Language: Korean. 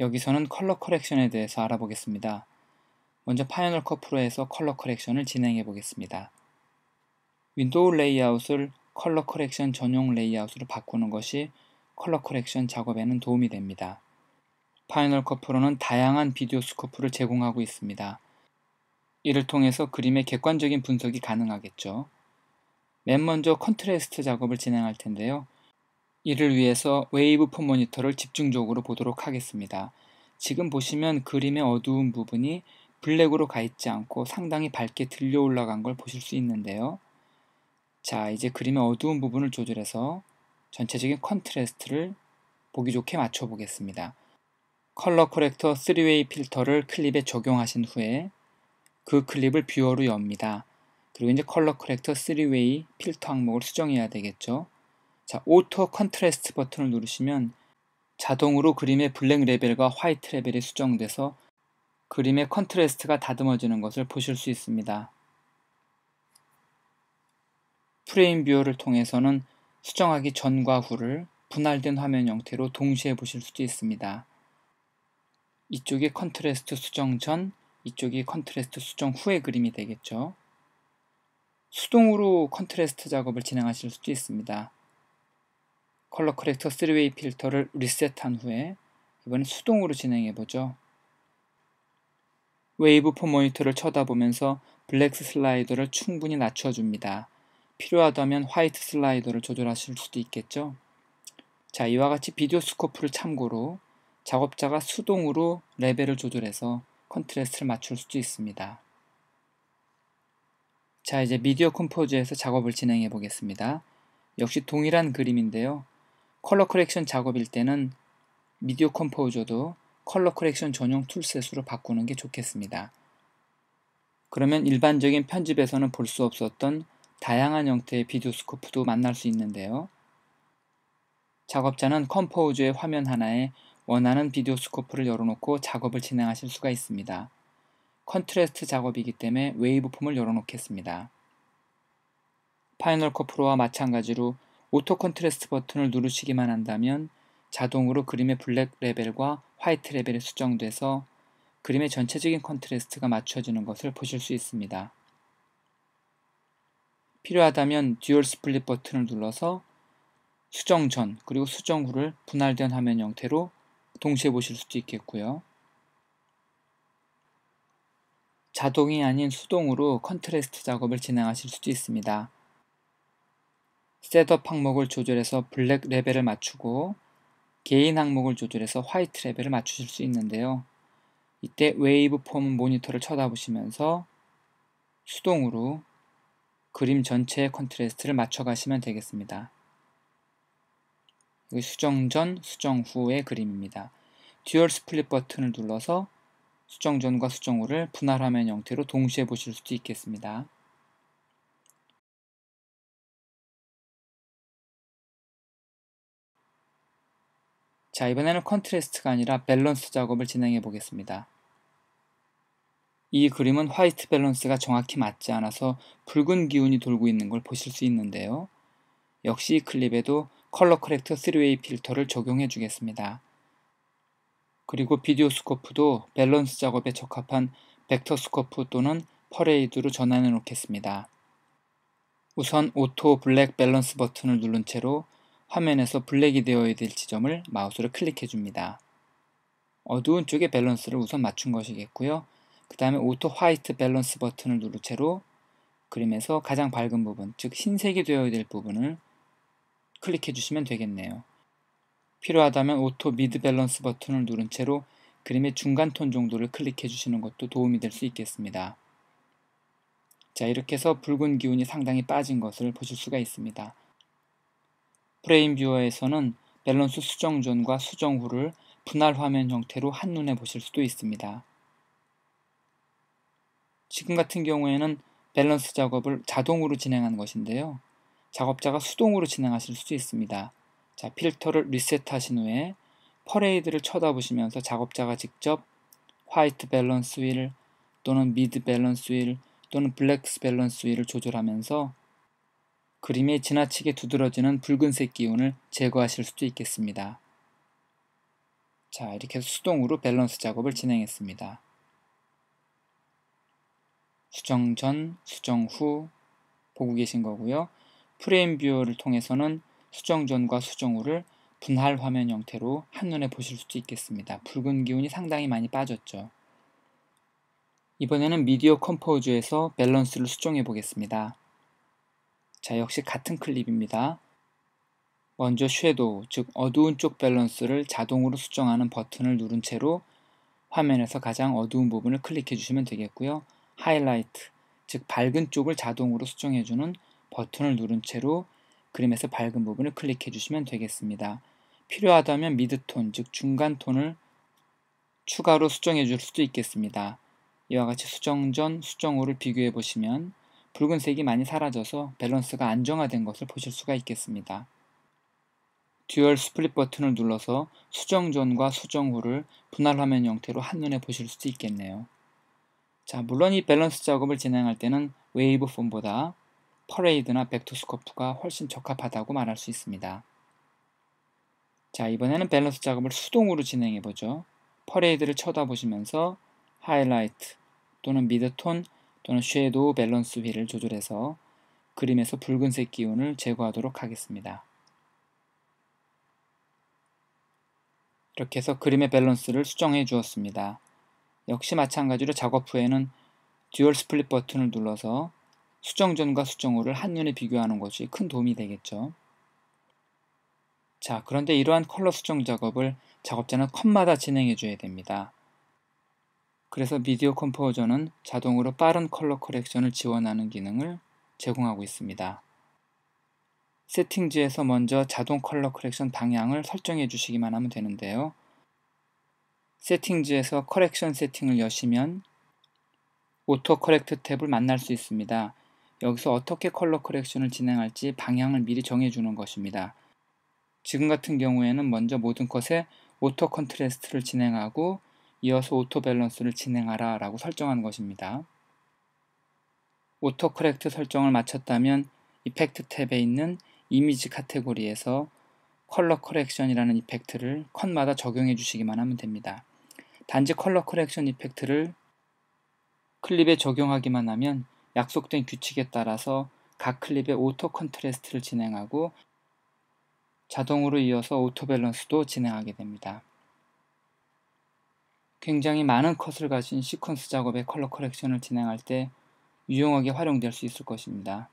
여기서는 컬러 커렉션에 대해서 알아보겠습니다. 먼저 파이널 컷 프로에서 컬러 커렉션을 진행해 보겠습니다. 윈도우 레이아웃을 컬러 커렉션 전용 레이아웃으로 바꾸는 것이 컬러 커렉션 작업에는 도움이 됩니다. 파이널 컷 프로는 다양한 비디오 스코프를 제공하고 있습니다. 이를 통해서 그림의 객관적인 분석이 가능하겠죠. 맨 먼저 컨트레스트 작업을 진행할 텐데요. 이를 위해서 웨이브폼 모니터를 집중적으로 보도록 하겠습니다. 지금 보시면 그림의 어두운 부분이 블랙으로 가 있지 않고 상당히 밝게 들려 올라간 걸 보실 수 있는데요. 자, 이제 그림의 어두운 부분을 조절해서 전체적인 컨트레스트를 보기 좋게 맞춰 보겠습니다. 컬러 코렉터 3웨이 필터를 클립에 적용하신 후에 그 클립을 뷰어로 엽니다. 그리고 이제 컬러 코렉터 3웨이 필터 항목을 수정해야 되겠죠. 자, 오토 컨트레스트 버튼을 누르시면 자동으로 그림의 블랙 레벨과 화이트 레벨이 수정돼서 그림의 컨트레스트가 다듬어지는 것을 보실 수 있습니다. 프레임 뷰어를 통해서는 수정하기 전과 후를 분할된 화면 형태로 동시에 보실 수도 있습니다. 이쪽이 컨트레스트 수정 전, 이쪽이 컨트레스트 수정 후의 그림이 되겠죠. 수동으로 컨트레스트 작업을 진행하실 수도 있습니다. 컬러 커렉터 3웨이 필터를 리셋한 후에 이번엔 수동으로 진행해 보죠. 웨이브 폼 모니터를 쳐다보면서 블랙 스 슬라이더를 충분히 낮춰줍니다. 필요하다면 화이트 슬라이더를 조절하실 수도 있겠죠. 자, 이와 같이 비디오 스코프를 참고로 작업자가 수동으로 레벨을 조절해서 컨트레스트를 맞출 수도 있습니다. 자, 이제 미디어 컴포즈에서 작업을 진행해 보겠습니다. 역시 동일한 그림인데요. 컬러 커렉션 작업일 때는 미디어 컴포저도 컬러 커렉션 전용 툴셋으로 바꾸는 게 좋겠습니다. 그러면 일반적인 편집에서는 볼 수 없었던 다양한 형태의 비디오 스코프도 만날 수 있는데요. 작업자는 컴포저의 화면 하나에 원하는 비디오 스코프를 열어놓고 작업을 진행하실 수가 있습니다. 컨트레스트 작업이기 때문에 웨이브폼을 열어놓겠습니다. 파이널 컷 프로와 마찬가지로 오토 컨트레스트 버튼을 누르시기만 한다면 자동으로 그림의 블랙 레벨과 화이트 레벨이 수정돼서 그림의 전체적인 컨트레스트가 맞춰지는 것을 보실 수 있습니다. 필요하다면 듀얼 스플릿 버튼을 눌러서 수정 전 그리고 수정 후를 분할된 화면 형태로 동시에 보실 수도 있겠고요. 자동이 아닌 수동으로 컨트레스트 작업을 진행하실 수도 있습니다. 셋업 항목을 조절해서 블랙 레벨을 맞추고 개인 항목을 조절해서 화이트 레벨을 맞추실 수 있는데요. 이때 웨이브 폼 모니터를 쳐다보시면서 수동으로 그림 전체의 컨트레스트를 맞춰가시면 되겠습니다. 수정 전, 수정 후의 그림입니다. 듀얼 스플릿 버튼을 눌러서 수정 전과 수정 후를 분할 화면 형태로 동시에 보실 수도 있겠습니다. 자, 이번에는 컨트레스트가 아니라 밸런스 작업을 진행해 보겠습니다. 이 그림은 화이트 밸런스가 정확히 맞지 않아서 붉은 기운이 돌고 있는 걸 보실 수 있는데요. 역시 이 클립에도 컬러 커렉터 3웨이 필터를 적용해 주겠습니다. 그리고 비디오 스코프도 밸런스 작업에 적합한 벡터 스코프 또는 퍼레이드로 전환해 놓겠습니다. 우선 오토 블랙 밸런스 버튼을 누른 채로 화면에서 블랙이 되어야 될 지점을 마우스로 클릭해 줍니다. 어두운 쪽의 밸런스를 우선 맞춘 것이겠고요. 그 다음에 오토 화이트 밸런스 버튼을 누른 채로 그림에서 가장 밝은 부분, 즉 흰색이 되어야 될 부분을 클릭해 주시면 되겠네요. 필요하다면 오토 미드 밸런스 버튼을 누른 채로 그림의 중간 톤 정도를 클릭해 주시는 것도 도움이 될 수 있겠습니다. 자 이렇게 해서 붉은 기운이 상당히 빠진 것을 보실 수가 있습니다. 프레임 뷰어에서는 밸런스 수정 전과 수정 후를 분할 화면 형태로 한눈에 보실 수도 있습니다. 지금 같은 경우에는 밸런스 작업을 자동으로 진행한 것인데요. 작업자가 수동으로 진행하실 수도 있습니다. 자, 필터를 리셋하신 후에 퍼레이드를 쳐다보시면서 작업자가 직접 화이트 밸런스 휠 또는 미드 밸런스 휠 또는 블랙 스 밸런스 휠을 조절하면서 그림이 지나치게 두드러지는 붉은색 기운을 제거하실 수도 있겠습니다. 자, 이렇게 수동으로 밸런스 작업을 진행했습니다. 수정 전, 수정 후 보고 계신 거고요. 프레임 뷰어를 통해서는 수정 전과 수정 후를 분할 화면 형태로 한눈에 보실 수도 있겠습니다. 붉은 기운이 상당히 많이 빠졌죠. 이번에는 미디어 컴포즈에서 밸런스를 수정해 보겠습니다. 자, 역시 같은 클립입니다. 먼저 섀도우, 즉 어두운 쪽 밸런스를 자동으로 수정하는 버튼을 누른 채로 화면에서 가장 어두운 부분을 클릭해 주시면 되겠고요. 하이라이트, 즉 밝은 쪽을 자동으로 수정해 주는 버튼을 누른 채로 그림에서 밝은 부분을 클릭해 주시면 되겠습니다. 필요하다면 미드톤, 즉 중간 톤을 추가로 수정해 줄 수도 있겠습니다. 이와 같이 수정 전, 수정 후를 비교해 보시면 붉은색이 많이 사라져서 밸런스가 안정화된 것을 보실 수가 있겠습니다. 듀얼 스플릿 버튼을 눌러서 수정 전과 수정 후를 분할 화면 형태로 한눈에 보실 수도 있겠네요. 자, 물론 이 밸런스 작업을 진행할 때는 웨이브폼보다 퍼레이드나 백투스커프가 훨씬 적합하다고 말할 수 있습니다. 자, 이번에는 밸런스 작업을 수동으로 진행해 보죠. 퍼레이드를 쳐다보시면서 하이라이트 또는 미드톤 또는 섀도우 밸런스 휠를 조절해서 그림에서 붉은색 기운을 제거하도록 하겠습니다. 이렇게 해서 그림의 밸런스를 수정해 주었습니다. 역시 마찬가지로 작업 후에는 듀얼 스플릿 버튼을 눌러서 수정 전과 수정 후를 한눈에 비교하는 것이 큰 도움이 되겠죠. 자, 그런데 이러한 컬러 수정 작업을 작업자는 컷마다 진행해 줘야 됩니다. 그래서 미디어 컴포저는 자동으로 빠른 컬러 커렉션을 지원하는 기능을 제공하고 있습니다. 세팅지에서 먼저 자동 컬러 커렉션 방향을 설정해 주시기만 하면 되는데요. 세팅지에서 커렉션 세팅을 여시면 오토 커렉트 탭을 만날 수 있습니다. 여기서 어떻게 컬러 커렉션을 진행할지 방향을 미리 정해주는 것입니다. 지금 같은 경우에는 먼저 모든 컷에 오토 컨트레스트를 진행하고 이어서 오토 밸런스를 진행하라 라고 설정한 것입니다. 오토 커렉트 설정을 마쳤다면 이펙트 탭에 있는 이미지 카테고리에서 컬러 커렉션이라는 이펙트를 컷마다 적용해 주시기만 하면 됩니다. 단지 컬러 커렉션 이펙트를 클립에 적용하기만 하면 약속된 규칙에 따라서 각 클립의 오토 컨트레스트를 진행하고 자동으로 이어서 오토 밸런스도 진행하게 됩니다. 굉장히 많은 컷을 가진 시퀀스 작업의 컬러 컬렉션을 진행할 때 유용하게 활용될 수 있을 것입니다.